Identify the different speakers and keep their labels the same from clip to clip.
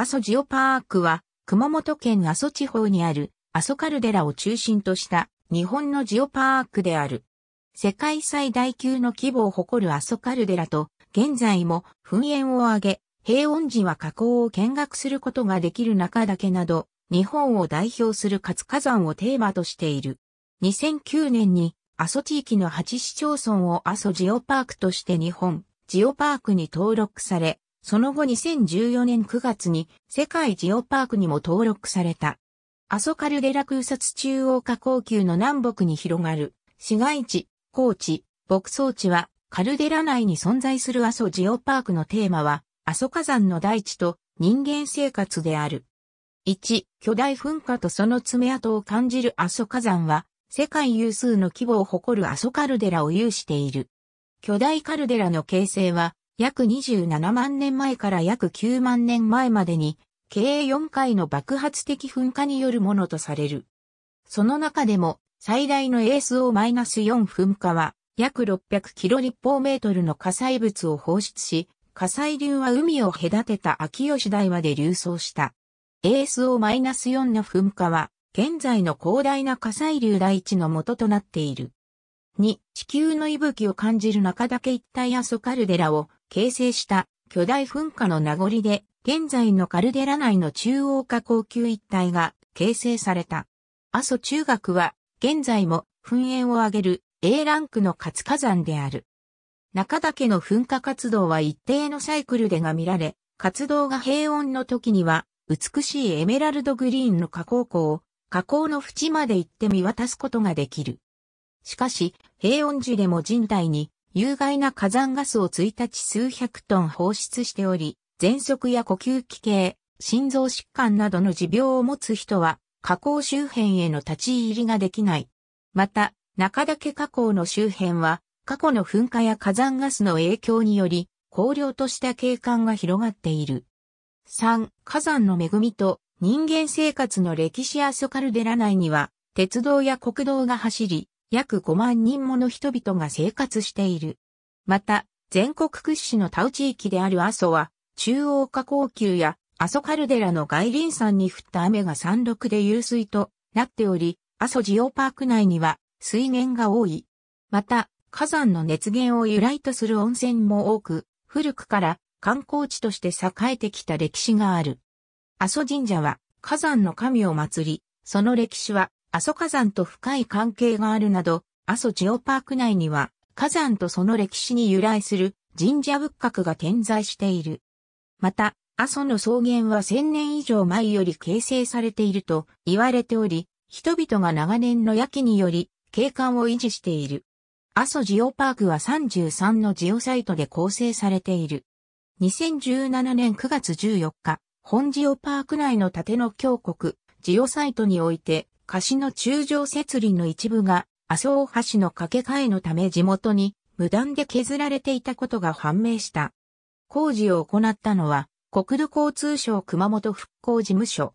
Speaker 1: 阿蘇ジオパークは、熊本県阿蘇地方にある阿蘇カルデラを中心とした日本のジオパークである。世界最大級の規模を誇る阿蘇カルデラと、現在も噴煙を上げ、平穏時は火口を見学することができる中岳など、日本を代表する活火山をテーマとしている。2009年に阿蘇地域の8市町村を阿蘇ジオパークとして日本ジオパークに登録され、その後2014年9月に世界ジオパークにも登録された。アソカルデラ空撮中央下降級の南北に広がる市街地、高地、牧草地はカルデラ内に存在するアソジオパークのテーマはアソ火山の大地と人間生活である。1、巨大噴火とその爪痕を感じるアソ火山は世界有数の規模を誇るアソカルデラを有している。巨大カルデラの形成は約27万年前から約9万年前までに、計4回の爆発的噴火によるものとされる。その中でも、最大の ASO-4 噴火は、約600キロ立方メートルの火災物を放出し、火災流は海を隔てた秋吉台まで流走した。ASO-4 の噴火は、現在の広大な火災流第一の元となっている。2、地球の息吹を感じる中岳一帯アソカルデラを形成した巨大噴火の名残で、現在のカルデラ内の中央化高級一帯が形成された。阿蘇中学は、現在も噴煙を上げる A ランクの活火山である。中岳の噴火活動は一定のサイクルでが見られ、活動が平穏の時には、美しいエメラルドグリーンの火口湖を、火口の縁まで行って見渡すことができる。しかし、平穏時でも人体に有害な火山ガスを1日数百トン放出しており、喘息や呼吸器系、心臓疾患などの持病を持つ人は、火口周辺への立ち入りができない。また、中岳火口の周辺は、過去の噴火や火山ガスの影響により、荒涼とした景観が広がっている。3、火山の恵みと人間生活の歴史アソカルデラ内には、鉄道や国道が走り、約5万人もの人々が生活している。また、全国屈指のタウ地域である阿蘇は、中央下高級や阿蘇カルデラの外輪山に降った雨が山麓で湧水となっており、阿蘇ジオパーク内には水源が多い。また、火山の熱源を由来とする温泉も多く、古くから観光地として栄えてきた歴史がある。阿蘇神社は火山の神を祀り、その歴史は阿蘇火山と深い関係があるなど、阿蘇ジオパーク内には火山とその歴史に由来する神社仏閣が点在している。また、阿蘇の草原は1000年以上前より形成されていると言われており、人々が長年の焼きにより景観を維持している。阿蘇ジオパークは33のジオサイトで構成されている。2017年9月14日、本ジオパーク内の盾の峡谷、ジオサイトにおいて、貸しの中上設理の一部が麻生橋の架け替えのため地元に無断で削られていたことが判明した。工事を行ったのは国土交通省熊本復興事務所。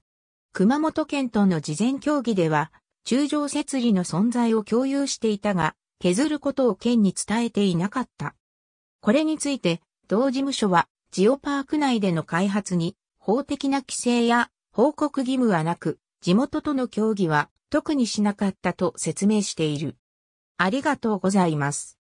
Speaker 1: 熊本県との事前協議では中上設理の存在を共有していたが削ることを県に伝えていなかった。これについて同事務所はジオパーク内での開発に法的な規制や報告義務はなく、地元との協議は特にしなかったと説明している。ありがとうございます。